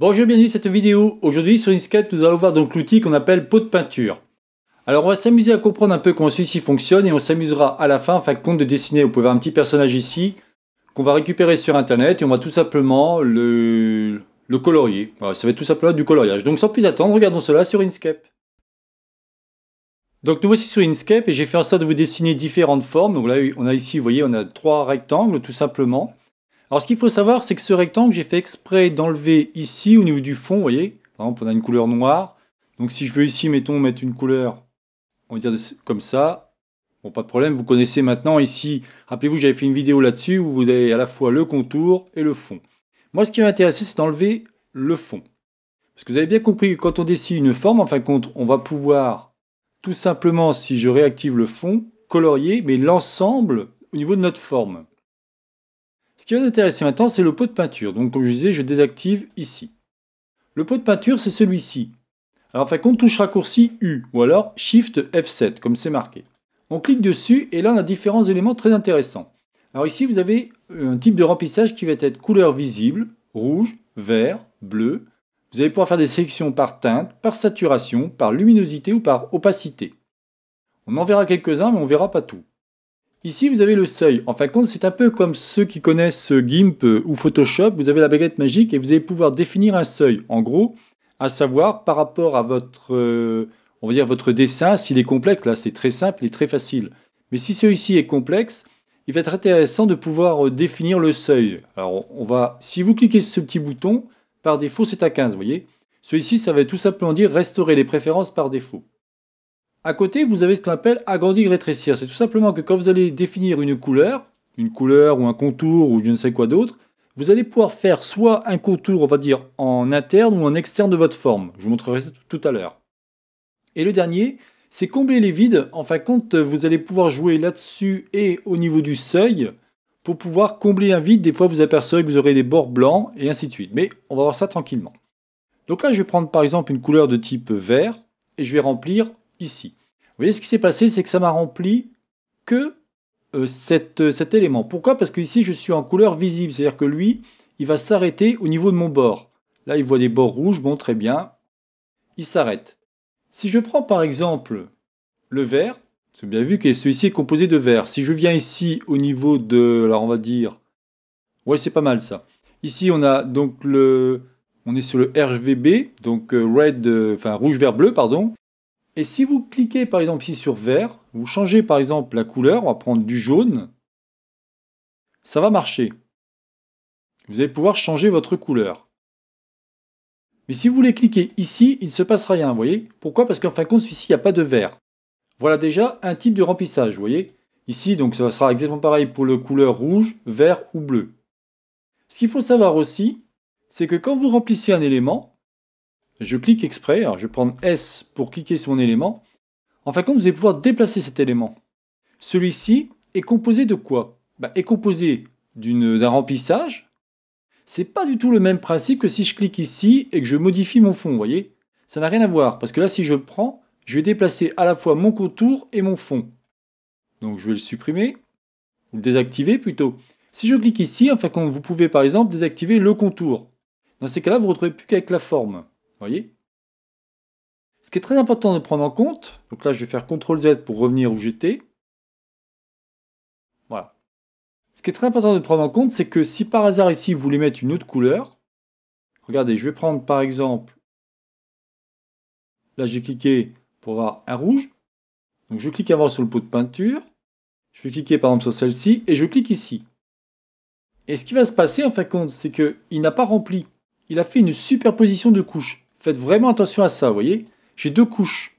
Bonjour, et bienvenue dans cette vidéo. Aujourd'hui sur Inkscape, nous allons voir donc l'outil qu'on appelle pot de peinture. Alors on va s'amuser à comprendre un peu comment celui-ci fonctionne et on s'amusera à la fin, en fin de compte, de dessiner. Vous pouvez voir un petit personnage ici qu'on va récupérer sur internet et on va tout simplement le, colorier. ça va être tout simplement du coloriage. Donc sans plus attendre, regardons cela sur Inkscape. Donc nous voici sur Inkscape et j'ai fait en sorte de vous dessiner différentes formes. Donc là on a ici, vous voyez, on a trois rectangles tout simplement. Alors ce qu'il faut savoir, c'est que ce rectangle, j'ai fait exprès d'enlever ici au niveau du fond, vous voyez, par exemple on a une couleur noire, donc si je veux ici, mettons, mettre une couleur, on va dire comme ça, bon pas de problème, vous connaissez maintenant ici, rappelez-vous j'avais fait une vidéo là-dessus où vous avez à la fois le contour et le fond. Moi ce qui m'intéressait c'est d'enlever le fond. Parce que vous avez bien compris que quand on dessine une forme, en fin de compte, on va pouvoir tout simplement, si je réactive le fond, colorier, mais l'ensemble au niveau de notre forme. Ce qui va nous intéresser maintenant, c'est le pot de peinture. Donc comme je disais, je désactive ici. Le pot de peinture, c'est celui-ci. Alors en fait, touche raccourci U, ou alors Shift F7, comme c'est marqué. On clique dessus, et là, on a différents éléments très intéressants. Alors ici, vous avez euh, un type de remplissage qui va être couleur visible, rouge, vert, bleu. Vous allez pouvoir faire des sélections par teinte, par saturation, par luminosité ou par opacité. On en verra quelques-uns, mais on ne verra pas tout. Ici, vous avez le seuil. En fin de compte, c'est un peu comme ceux qui connaissent euh, GIMP euh, ou Photoshop. Vous avez la baguette magique et vous allez pouvoir définir un seuil. En gros, à savoir par rapport à votre, euh, on va dire votre dessin, s'il est complexe, là c'est très simple et très facile. Mais si celui-ci est complexe, il va être intéressant de pouvoir définir le seuil. Alors on va, si vous cliquez sur ce petit bouton, par défaut c'est à 15, vous voyez. Celui-ci, ça va tout simplement dire restaurer les préférences par défaut. À côté, vous avez ce qu'on appelle agrandir, rétrécir. C'est tout simplement que quand vous allez définir une couleur, une couleur ou un contour ou je ne sais quoi d'autre, vous allez pouvoir faire soit un contour, on va dire, en interne ou en externe de votre forme. Je vous montrerai ça tout à l'heure. Et le dernier, c'est combler les vides. En fin de compte, vous allez pouvoir jouer là-dessus et au niveau du seuil pour pouvoir combler un vide. Des fois, vous apercevez que vous aurez des bords blancs et ainsi de suite. Mais on va voir ça tranquillement. Donc là, je vais prendre par exemple une couleur de type vert et je vais remplir ici. Vous voyez, ce qui s'est passé, c'est que ça m'a rempli que euh, euh, cet, élément. Pourquoi Parce que ici, je suis en couleur visible, c'est-à-dire que lui, il va s'arrêter au niveau de mon bord. Là, il voit des bords rouges, bon, très bien, il s'arrête. Si je prends par exemple le vert, c'est bien vu que celui-ci est composé de vert. Si je viens ici au niveau de, alors on va dire, ouais, c'est pas mal ça. Ici, on a donc le, on est sur le RVB, donc euh, red, enfin rouge, vert, bleu, pardon. Et si vous cliquez par exemple ici sur vert, vous changez par exemple la couleur, on va prendre du jaune, ça va marcher. Vous allez pouvoir changer votre couleur. Mais si vous voulez cliquer ici, il ne se passera rien, vous voyez Pourquoi Parce qu'en fin de compte, ici, il n'y a pas de vert. Voilà déjà un type de remplissage, vous voyez Ici, donc ça sera exactement pareil pour le couleur rouge, vert ou bleu. Ce qu'il faut savoir aussi, c'est que quand vous remplissez un élément, je clique exprès, alors je vais prendre S pour cliquer sur mon élément. En fin de compte, vous allez pouvoir déplacer cet élément. Celui-ci est composé de quoi bah, Est composé d'un remplissage. C'est pas du tout le même principe que si je clique ici et que je modifie mon fond, vous voyez Ça n'a rien à voir, parce que là, si je le prends, je vais déplacer à la fois mon contour et mon fond. Donc je vais le supprimer, ou le désactiver plutôt. Si je clique ici, enfin, vous pouvez par exemple désactiver le contour. Dans ces cas-là, vous ne retrouvez plus qu'avec la forme voyez Ce qui est très important de prendre en compte, donc là je vais faire CTRL Z pour revenir où j'étais. Voilà. Ce qui est très important de prendre en compte, c'est que si par hasard ici vous voulez mettre une autre couleur, regardez, je vais prendre par exemple, là j'ai cliqué pour avoir un rouge, donc je clique avant sur le pot de peinture, je vais cliquer par exemple sur celle-ci et je clique ici. Et ce qui va se passer en fin de compte, c'est qu'il n'a pas rempli. Il a fait une superposition de couches. Faites vraiment attention à ça, vous voyez J'ai deux couches.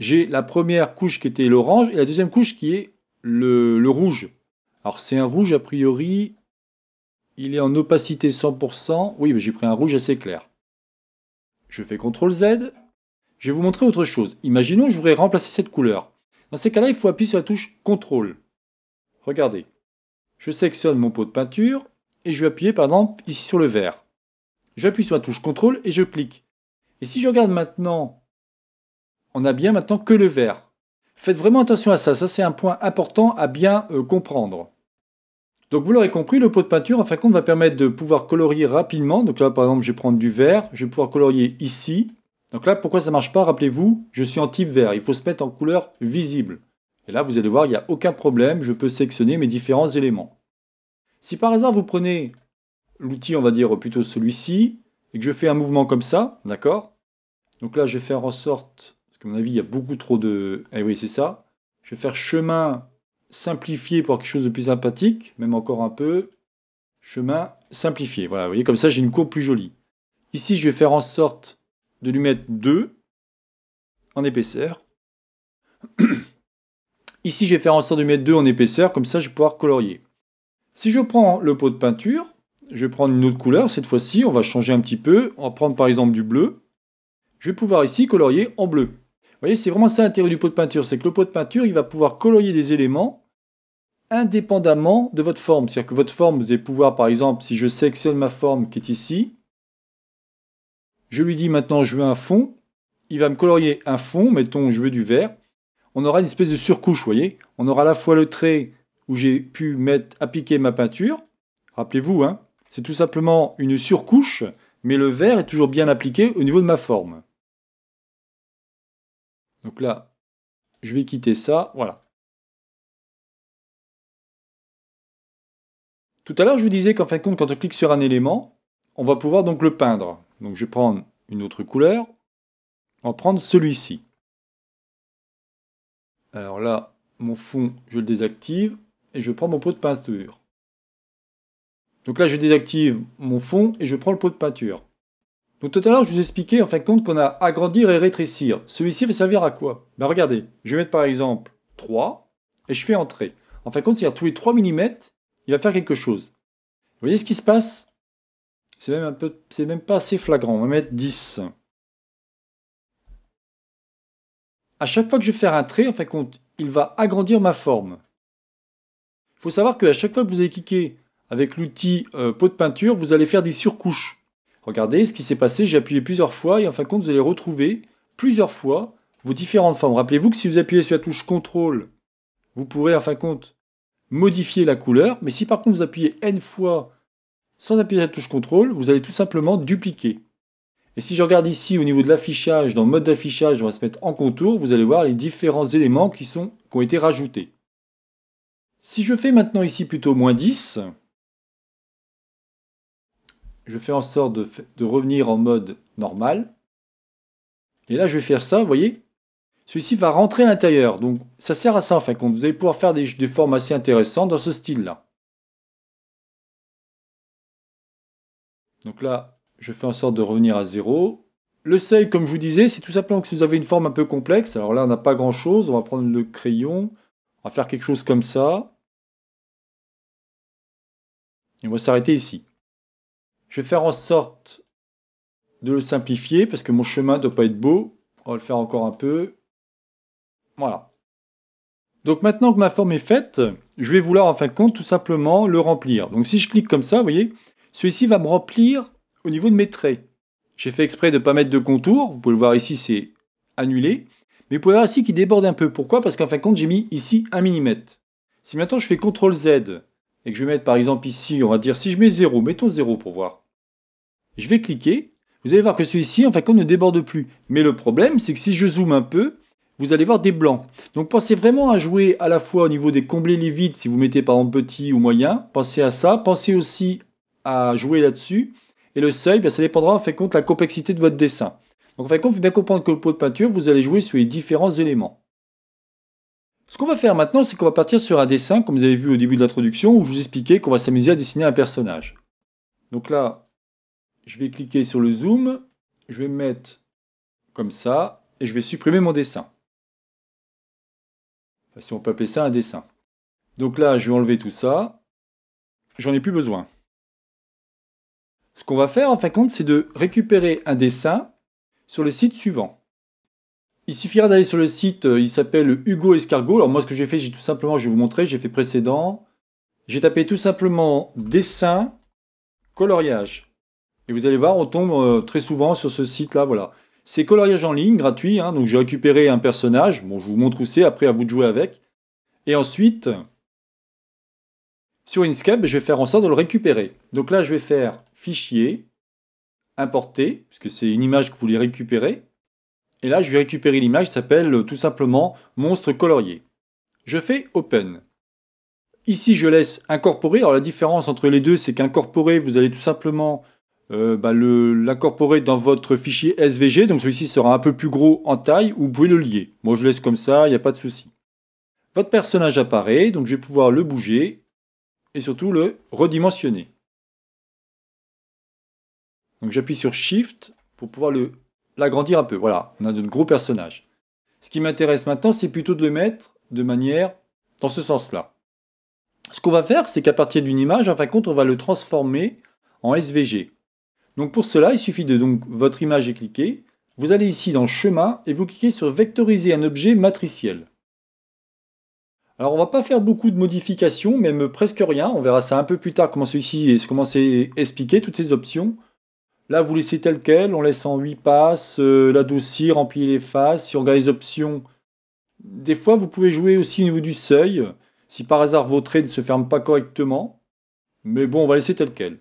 J'ai la première couche qui était l'orange et la deuxième couche qui est le, rouge. Alors c'est un rouge a priori, il est en opacité 100%. Oui, mais j'ai pris un rouge assez clair. Je fais CTRL Z. Je vais vous montrer autre chose. Imaginons que je voudrais remplacer cette couleur. Dans ces cas-là, il faut appuyer sur la touche CTRL. Regardez. Je sélectionne mon pot de peinture et je vais appuyer par exemple ici sur le vert. J'appuie sur la touche CTRL et je clique. Et si je regarde maintenant, on n'a bien maintenant que le vert. Faites vraiment attention à ça, ça c'est un point important à bien euh, comprendre. Donc vous l'aurez compris, le pot de peinture, en fin de compte, va permettre de pouvoir colorier rapidement. Donc là, par exemple, je vais prendre du vert, je vais pouvoir colorier ici. Donc là, pourquoi ça ne marche pas Rappelez-vous, je suis en type vert, il faut se mettre en couleur visible. Et là, vous allez voir, il n'y a aucun problème, je peux sélectionner mes différents éléments. Si par hasard vous prenez l'outil, on va dire plutôt celui-ci, et que je fais un mouvement comme ça, d'accord donc là, je vais faire en sorte, parce qu'à mon avis, il y a beaucoup trop de... Ah oui, c'est ça. Je vais faire chemin simplifié pour quelque chose de plus sympathique, même encore un peu. Chemin simplifié. Voilà, vous voyez, comme ça, j'ai une courbe plus jolie. Ici, je vais faire en sorte de lui mettre 2 en épaisseur. Ici, je vais faire en sorte de lui mettre 2 en épaisseur, comme ça, je vais pouvoir colorier. Si je prends le pot de peinture, je vais prendre une autre couleur. Cette fois-ci, on va changer un petit peu. On va prendre par exemple du bleu je vais pouvoir ici colorier en bleu. Vous voyez, c'est vraiment ça l'intérêt du pot de peinture, c'est que le pot de peinture, il va pouvoir colorier des éléments indépendamment de votre forme. C'est-à-dire que votre forme, vous allez pouvoir, par exemple, si je sélectionne ma forme qui est ici, je lui dis maintenant je veux un fond, il va me colorier un fond, mettons je veux du vert, on aura une espèce de surcouche, vous voyez, on aura à la fois le trait où j'ai pu mettre, appliquer ma peinture, rappelez-vous, hein, c'est tout simplement une surcouche, mais le vert est toujours bien appliqué au niveau de ma forme. Donc là, je vais quitter ça, voilà. Tout à l'heure, je vous disais qu'en fin de compte, quand on clique sur un élément, on va pouvoir donc le peindre. Donc je vais prendre une autre couleur, on va prendre celui-ci. Alors là, mon fond, je le désactive et je prends mon pot de peinture. Donc là, je désactive mon fond et je prends le pot de peinture. Donc tout à l'heure, je vous expliquais en fin de compte qu'on a agrandir et rétrécir. Celui-ci va servir à quoi ben, Regardez, je vais mettre par exemple 3 et je fais entrer. En fin de compte, c'est-à-dire tous les 3 mm, il va faire quelque chose. Vous voyez ce qui se passe C'est même, même pas assez flagrant. On va mettre 10. À chaque fois que je vais faire un trait, en fin de compte, il va agrandir ma forme. Il faut savoir qu'à chaque fois que vous allez cliquer avec l'outil euh, pot de peinture, vous allez faire des surcouches. Regardez ce qui s'est passé, j'ai appuyé plusieurs fois et en fin de compte, vous allez retrouver plusieurs fois vos différentes formes. Rappelez-vous que si vous appuyez sur la touche CTRL, vous pourrez en fin de compte modifier la couleur, mais si par contre vous appuyez N fois sans appuyer sur la touche CTRL, vous allez tout simplement dupliquer. Et si je regarde ici au niveau de l'affichage, dans mode d'affichage, on va se mettre en contour, vous allez voir les différents éléments qui, sont, qui ont été rajoutés. Si je fais maintenant ici plutôt moins 10, je fais en sorte de, revenir en mode normal. Et là, je vais faire ça, vous voyez Celui-ci va rentrer à l'intérieur. Donc, ça sert à ça, en fin de compte. Vous allez pouvoir faire des, des formes assez intéressantes dans ce style-là. Donc là, je fais en sorte de revenir à zéro. Le seuil, comme je vous disais, c'est tout simplement que si vous avez une forme un peu complexe, alors là, on n'a pas grand-chose. On va prendre le crayon. On va faire quelque chose comme ça. Et on va s'arrêter ici. Je vais faire en sorte de le simplifier parce que mon chemin ne doit pas être beau. On va le faire encore un peu. Voilà. Donc maintenant que ma forme est faite, je vais vouloir en fin de compte tout simplement le remplir. Donc si je clique comme ça, vous voyez, celui-ci va me remplir au niveau de mes traits. J'ai fait exprès de ne pas mettre de contour. Vous pouvez le voir ici, c'est annulé. Mais vous pouvez voir ici qu'il déborde un peu. Pourquoi Parce qu'en fin de compte, j'ai mis ici 1 mm. Si maintenant je fais CTRL Z et que je vais mettre par exemple ici, on va dire si je mets 0, mettons 0 pour voir. Je vais cliquer. Vous allez voir que celui-ci, en fin de compte, ne déborde plus. Mais le problème, c'est que si je zoome un peu, vous allez voir des blancs. Donc pensez vraiment à jouer à la fois au niveau des comblés les vides, si vous mettez par exemple petit ou moyen, pensez à ça, pensez aussi à jouer là-dessus. Et le seuil, ben, ça dépendra en fait compte de la complexité de votre dessin. Donc en fin de compte, il faut bien comprendre que le pot de peinture, vous allez jouer sur les différents éléments. Ce qu'on va faire maintenant, c'est qu'on va partir sur un dessin, comme vous avez vu au début de l'introduction, où je vous expliquais qu'on va s'amuser à dessiner un personnage. Donc là, je vais cliquer sur le zoom, je vais me mettre comme ça, et je vais supprimer mon dessin. si on peut appeler ça un dessin. Donc là, je vais enlever tout ça. J'en ai plus besoin. Ce qu'on va faire, en fin de compte, c'est de récupérer un dessin sur le site suivant. Il suffira d'aller sur le site, euh, il s'appelle Hugo Escargot. Alors moi, ce que j'ai fait, j'ai tout simplement, je vais vous montrer, j'ai fait précédent. J'ai tapé tout simplement dessin, coloriage. Et vous allez voir, on tombe euh, très souvent sur ce site-là, voilà. C'est coloriage en ligne, gratuit, hein, donc j'ai récupéré un personnage, bon je vous montre où c'est, après à vous de jouer avec. Et ensuite, sur Inkscape, je vais faire en sorte de le récupérer. Donc là, je vais faire Fichier, Importer, puisque c'est une image que vous voulez récupérer. Et là, je vais récupérer l'image qui s'appelle euh, tout simplement Monstre colorié. Je fais Open. Ici, je laisse incorporer. Alors la différence entre les deux, c'est qu'incorporer, vous allez tout simplement euh, bah, l'incorporer dans votre fichier SVG. Donc celui-ci sera un peu plus gros en taille ou vous pouvez le lier. Moi je laisse comme ça, il n'y a pas de souci. Votre personnage apparaît, donc je vais pouvoir le bouger et surtout le redimensionner. Donc j'appuie sur Shift pour pouvoir l'agrandir un peu. Voilà, on a notre gros personnage. Ce qui m'intéresse maintenant, c'est plutôt de le mettre de manière dans ce sens-là. Ce qu'on va faire, c'est qu'à partir d'une image, en fin de compte, on va le transformer en SVG. Donc pour cela, il suffit de donc votre image est cliquée, vous allez ici dans chemin et vous cliquez sur vectoriser un objet matriciel. Alors on va pas faire beaucoup de modifications, même presque rien, on verra ça un peu plus tard comment celui-ci comment c'est expliqué, toutes ces options. Là vous laissez tel quel, on laisse en 8 passes, euh, l'adoucir, remplir les faces, si on regarde les options, des fois vous pouvez jouer aussi au niveau du seuil, si par hasard vos traits ne se ferment pas correctement, mais bon on va laisser tel quel.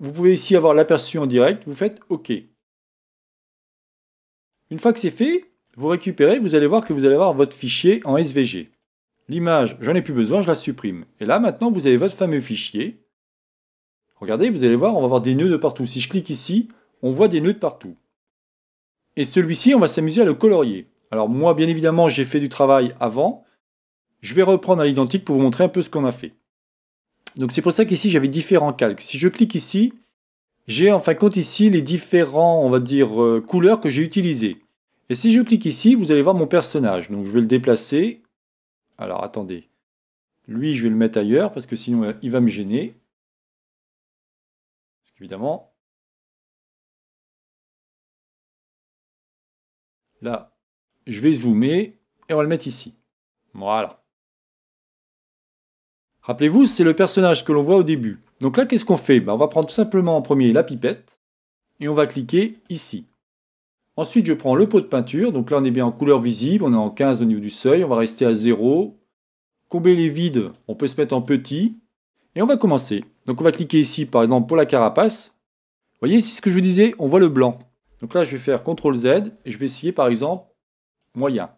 Vous pouvez ici avoir l'aperçu en direct, vous faites OK. Une fois que c'est fait, vous récupérez, vous allez voir que vous allez avoir votre fichier en SVG. L'image, j'en ai plus besoin, je la supprime. Et là, maintenant, vous avez votre fameux fichier. Regardez, vous allez voir, on va avoir des nœuds de partout. Si je clique ici, on voit des nœuds de partout. Et celui-ci, on va s'amuser à le colorier. Alors moi, bien évidemment, j'ai fait du travail avant. Je vais reprendre à l'identique pour vous montrer un peu ce qu'on a fait. Donc c'est pour ça qu'ici j'avais différents calques. Si je clique ici, j'ai en fin de compte ici les différents, on va dire, euh, couleurs que j'ai utilisées. Et si je clique ici, vous allez voir mon personnage. Donc je vais le déplacer. Alors attendez. Lui, je vais le mettre ailleurs parce que sinon euh, il va me gêner. Parce qu'évidemment. Là, je vais zoomer et on va le mettre ici. Voilà. Rappelez-vous, c'est le personnage que l'on voit au début. Donc là, qu'est-ce qu'on fait ben, On va prendre tout simplement en premier la pipette et on va cliquer ici. Ensuite, je prends le pot de peinture. Donc là, on est bien en couleur visible, on est en 15 au niveau du seuil, on va rester à 0. Combler les vides, on peut se mettre en petit. Et on va commencer. Donc on va cliquer ici, par exemple, pour la carapace. Vous voyez, ici, ce que je vous disais, on voit le blanc. Donc là, je vais faire CTRL Z et je vais essayer, par exemple, moyen.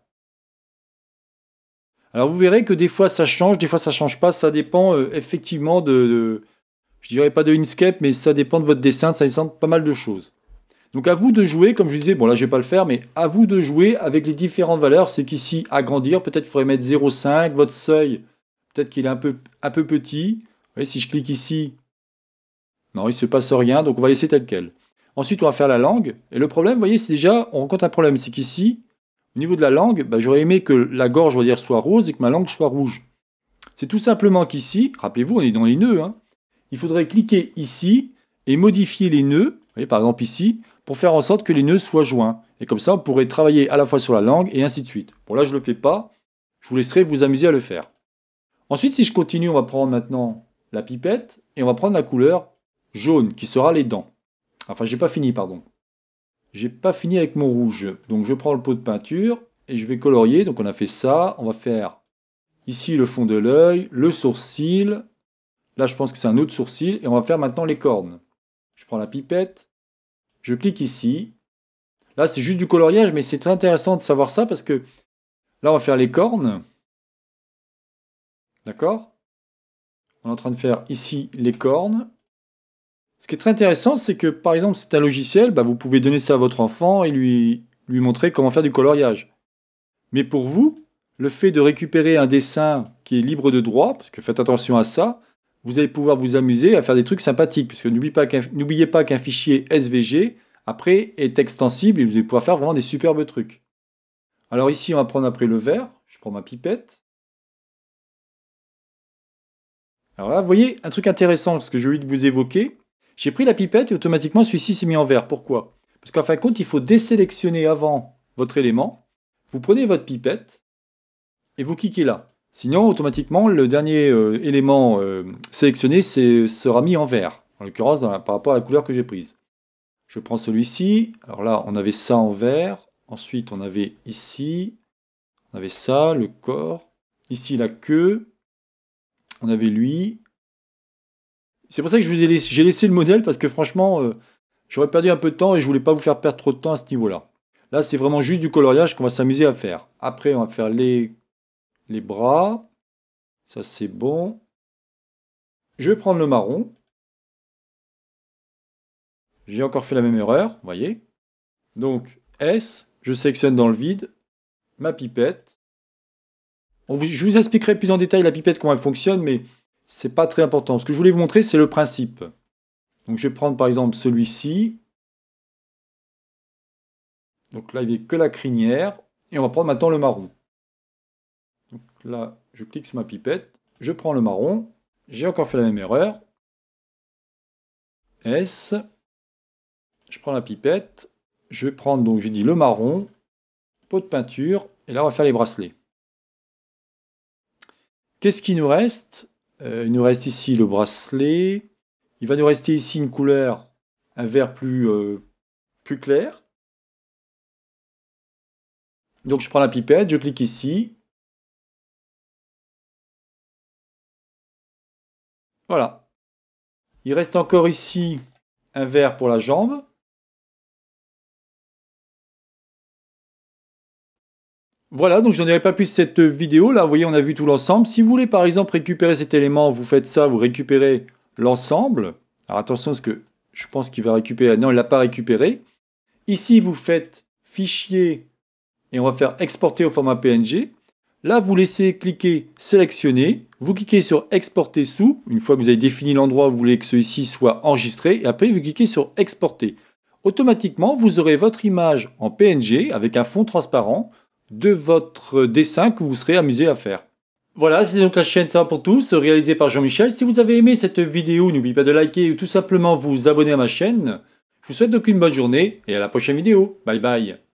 Alors vous verrez que des fois ça change, des fois ça change pas, ça dépend euh, effectivement de, je dirais pas de Inkscape, mais ça dépend de votre dessin, ça dépend pas mal de choses. Donc à vous de jouer, comme je disais, bon là je vais pas le faire, mais à vous de jouer avec les différentes valeurs. C'est qu'ici, agrandir, peut-être qu'il faudrait mettre 0,5, votre seuil, peut-être qu'il est un peu, peu petit. si je clique ici, non, il se passe rien, donc on va laisser tel quel. Ensuite, on va faire la langue. Et le problème, vous voyez, c'est déjà, on rencontre un problème, c'est qu'ici, au niveau de la langue, bah, j'aurais aimé que la gorge, soit rose et que ma langue soit rouge. C'est tout simplement qu'ici, rappelez-vous, on est dans les nœuds. Hein, il faudrait cliquer ici et modifier les nœuds, par exemple ici, pour faire en sorte que les nœuds soient joints. Et comme ça, on pourrait travailler à la fois sur la langue et ainsi de suite. Bon, là, je ne le fais pas. Je vous laisserai vous amuser à le faire. Ensuite, si je continue, on va prendre maintenant la pipette et on va prendre la couleur jaune qui sera les dents. Enfin, j'ai pas fini, pardon. J'ai pas fini avec mon rouge, donc je prends le pot de peinture et je vais colorier. Donc on a fait ça, on va faire ici le fond de l'œil, le sourcil. Là je pense que c'est un autre sourcil et on va faire maintenant les cornes. Je prends la pipette, je clique ici. Là c'est juste du coloriage mais c'est très intéressant de savoir ça parce que là on va faire les cornes. D'accord On est en train de faire ici les cornes. Ce qui est très intéressant, c'est que par exemple, c'est un logiciel, bah, vous pouvez donner ça à votre enfant et lui, lui montrer comment faire du coloriage. Mais pour vous, le fait de récupérer un dessin qui est libre de droit, parce que faites attention à ça, vous allez pouvoir vous amuser à faire des trucs sympathiques, parce que n'oubliez pas qu'un fichier SVG, après, est extensible et vous allez pouvoir faire vraiment des superbes trucs. Alors ici, on va prendre après le verre. je prends ma pipette. Alors là, vous voyez, un truc intéressant, Ce que je envie de vous évoquer, j'ai pris la pipette et automatiquement celui-ci s'est mis en vert. Pourquoi Parce qu'en fin de compte, il faut désélectionner avant votre élément. Vous prenez votre pipette et vous cliquez là. Sinon, automatiquement, le dernier euh, élément euh, sélectionné sera mis en vert, en l'occurrence par rapport à la couleur que j'ai prise. Je prends celui-ci. Alors là, on avait ça en vert. Ensuite, on avait ici. On avait ça, le corps. Ici, la queue. On avait lui. C'est pour ça que laissé, j'ai laissé le modèle parce que franchement, euh, j'aurais perdu un peu de temps et je voulais pas vous faire perdre trop de temps à ce niveau-là. Là, c'est vraiment juste du coloriage qu'on va s'amuser à faire. Après, on va faire les, les bras. Ça, c'est bon. Je vais prendre le marron. J'ai encore fait la même erreur, vous voyez. Donc, S, je sélectionne dans le vide ma pipette. je vous expliquerai plus en détail la pipette, comment elle fonctionne, mais c'est pas très important. Ce que je voulais vous montrer, c'est le principe. Donc je vais prendre par exemple celui-ci. Donc là, il n'y a que la crinière. Et on va prendre maintenant le marron. Donc là, je clique sur ma pipette. Je prends le marron. J'ai encore fait la même erreur. S. Je prends la pipette. Je vais prendre, donc j'ai dit le marron, pot de peinture. Et là, on va faire les bracelets. Qu'est-ce qui nous reste euh, il nous reste ici le bracelet. Il va nous rester ici une couleur, un vert plus, euh, plus clair. Donc je prends la pipette, je clique ici. Voilà. Il reste encore ici un vert pour la jambe. Voilà, donc je n'en dirai pas plus cette vidéo. Là, vous voyez, on a vu tout l'ensemble. Si vous voulez, par exemple, récupérer cet élément, vous faites ça, vous récupérez l'ensemble. Alors attention, parce que je pense qu'il va récupérer. Non, il ne l'a pas récupéré. Ici, vous faites Fichier et on va faire Exporter au format PNG. Là, vous laissez cliquer Sélectionner. Vous cliquez sur Exporter sous. Une fois que vous avez défini l'endroit où vous voulez que celui-ci soit enregistré. Et après, vous cliquez sur Exporter. Automatiquement, vous aurez votre image en PNG avec un fond transparent de votre dessin que vous serez amusé à faire. Voilà, c'est donc la chaîne Ça pour tous, réalisée par Jean-Michel. Si vous avez aimé cette vidéo, n'oubliez pas de liker ou tout simplement vous abonner à ma chaîne. Je vous souhaite donc une bonne journée et à la prochaine vidéo. Bye bye